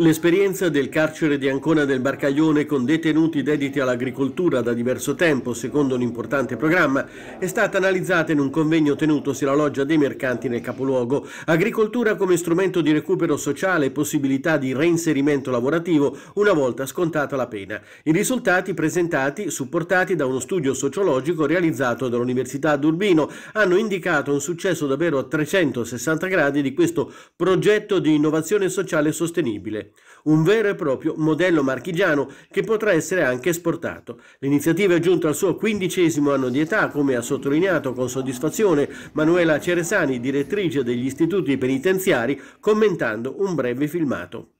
L'esperienza del carcere di Ancona del Barcaglione con detenuti dediti all'agricoltura da diverso tempo, secondo un importante programma, è stata analizzata in un convegno tenutosi alla loggia dei mercanti nel capoluogo. Agricoltura come strumento di recupero sociale e possibilità di reinserimento lavorativo una volta scontata la pena. I risultati presentati, supportati da uno studio sociologico realizzato dall'Università d'Urbino, hanno indicato un successo davvero a 360 gradi di questo progetto di innovazione sociale sostenibile un vero e proprio modello marchigiano che potrà essere anche esportato. L'iniziativa è giunta al suo quindicesimo anno di età, come ha sottolineato con soddisfazione Manuela Ceresani, direttrice degli istituti penitenziari, commentando un breve filmato.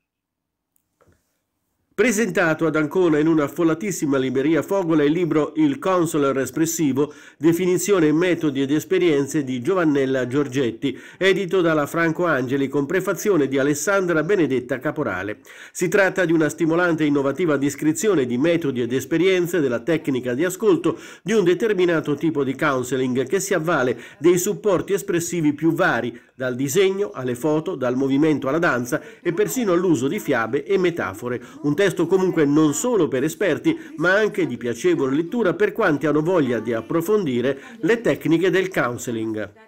Presentato ad Ancona in una affollatissima libreria Fogola il libro Il Consular Espressivo, definizione, metodi ed esperienze di Giovannella Giorgetti, edito dalla Franco Angeli con prefazione di Alessandra Benedetta Caporale. Si tratta di una stimolante e innovativa descrizione di metodi ed esperienze della tecnica di ascolto di un determinato tipo di counseling che si avvale dei supporti espressivi più vari, dal disegno alle foto, dal movimento alla danza e persino all'uso di fiabe e metafore. Un testo comunque non solo per esperti, ma anche di piacevole lettura per quanti hanno voglia di approfondire le tecniche del counseling.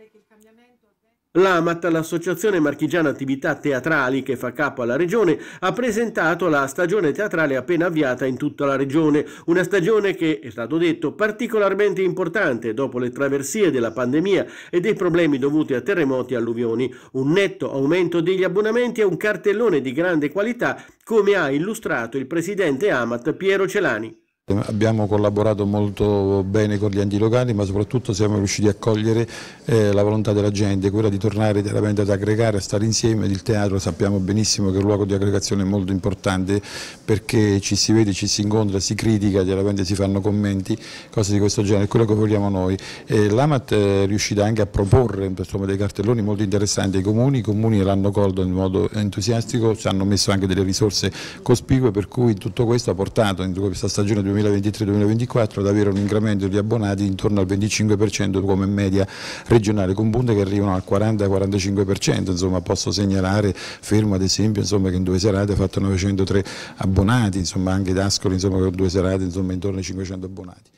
L'AMAT, l'associazione marchigiana attività teatrali che fa capo alla regione, ha presentato la stagione teatrale appena avviata in tutta la regione, una stagione che, è stato detto, particolarmente importante dopo le traversie della pandemia e dei problemi dovuti a terremoti e alluvioni, un netto aumento degli abbonamenti e un cartellone di grande qualità, come ha illustrato il presidente AMAT Piero Celani. Abbiamo collaborato molto bene con gli enti locali ma soprattutto siamo riusciti a cogliere eh, la volontà della gente, quella di tornare veramente ad aggregare, a stare insieme. Il teatro sappiamo benissimo che è un luogo di aggregazione molto importante perché ci si vede, ci si incontra, si critica, chiaramente si fanno commenti, cose di questo genere, è quello che vogliamo noi. L'Amat è riuscita anche a proporre insomma, dei cartelloni molto interessanti ai comuni, i comuni l'hanno colto in modo entusiastico, ci hanno messo anche delle risorse cospicue per cui tutto questo ha portato in questa stagione 2020 2023-2024 ad avere un incremento di abbonati intorno al 25% come media regionale, con punte che arrivano al 40-45%, insomma posso segnalare Fermo ad esempio insomma, che in due serate ha fatto 903 abbonati, insomma anche D'Ascoli insomma, con due serate insomma, intorno ai 500 abbonati.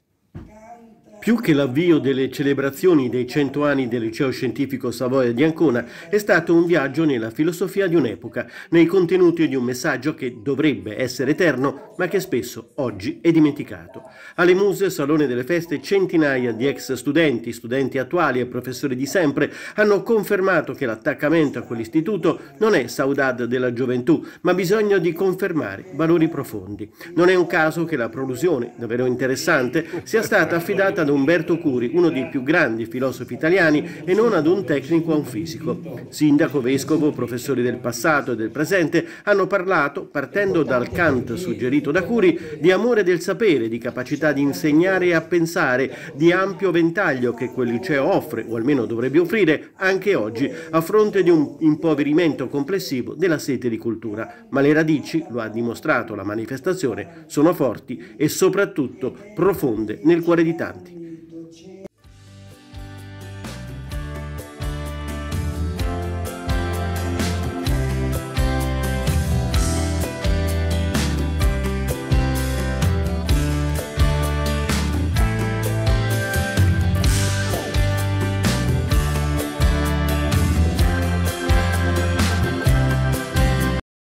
Più che l'avvio delle celebrazioni dei cento anni del liceo scientifico Savoia di Ancona, è stato un viaggio nella filosofia di un'epoca, nei contenuti di un messaggio che dovrebbe essere eterno, ma che spesso oggi è dimenticato. Alle Muse, Salone delle Feste, centinaia di ex studenti, studenti attuali e professori di sempre hanno confermato che l'attaccamento a quell'istituto non è saudade della gioventù, ma bisogno di confermare valori profondi. Non è un caso che la prolusione, davvero interessante, sia stata affidata ad Umberto Curi, uno dei più grandi filosofi italiani, e non ad un tecnico o a un fisico. Sindaco, vescovo, professori del passato e del presente hanno parlato, partendo dal Kant suggerito da Curi, di amore del sapere, di capacità di insegnare e a pensare, di ampio ventaglio che quel liceo offre, o almeno dovrebbe offrire, anche oggi, a fronte di un impoverimento complessivo della sete di cultura. Ma le radici, lo ha dimostrato la manifestazione, sono forti e soprattutto profonde nel cuore di tanti.